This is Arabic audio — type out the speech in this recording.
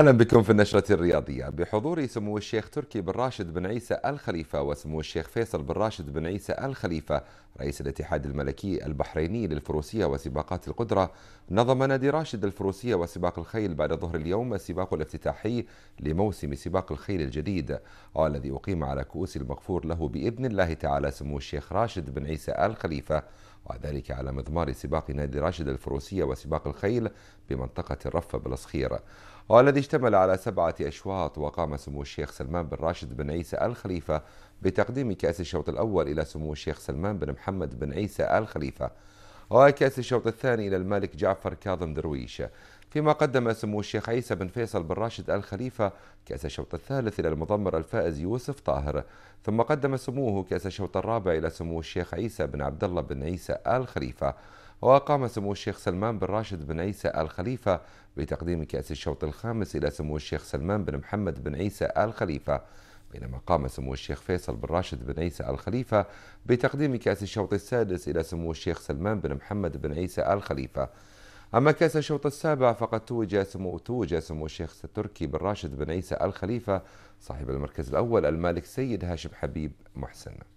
اهلا بكم في النشرة الرياضية بحضور سمو الشيخ تركي بن راشد بن عيسى الخليفة وسمو الشيخ فيصل بن راشد بن عيسى الخليفة رئيس الاتحاد الملكي البحريني للفروسية وسباقات القدرة نظم نادي راشد الفروسية وسباق الخيل بعد ظهر اليوم السباق الافتتاحي لموسم سباق الخيل الجديد والذي أقيم على كؤوس المغفور له بإذن الله تعالى سمو الشيخ راشد بن عيسى الخليفة وذلك على مضمار سباق نادي راشد الفروسية وسباق الخيل بمنطقة الرفة بالصخير والذي اشتمل على سبعة أشواط وقام سمو الشيخ سلمان بن راشد بن عيسى آل خليفة بتقديم كأس الشوط الأول إلى سمو الشيخ سلمان بن محمد بن عيسى آل خليفة وكأس الشوط الثاني إلى الملك جعفر كاظم درويش فيما قدم سمو الشيخ عيسى بن فيصل بن راشد آل خليفة كأس الشوط الثالث إلى المضمر الفائز يوسف طاهر ثم قدم سموه كأس الشوط الرابع إلى سمو الشيخ عيسى بن عبد الله بن عيسى آل خليفة وقام سمو الشيخ سلمان بن راشد بن عيسى آل خليفة بتقديم كأس الشوط الخامس إلى سمو الشيخ سلمان بن محمد بن عيسى آل خليفة بينما قام سمو الشيخ فيصل بن راشد بن عيسى آل خليفة بتقديم كأس الشوط السادس إلى سمو الشيخ سلمان بن محمد بن عيسى آل خليفة أما كأس الشوط السابع فقد توج سمو توج سمو الشيخ التركي بن راشد بن عيسى آل خليفة صاحب المركز الأول المالك سيد هاشم حبيب محسن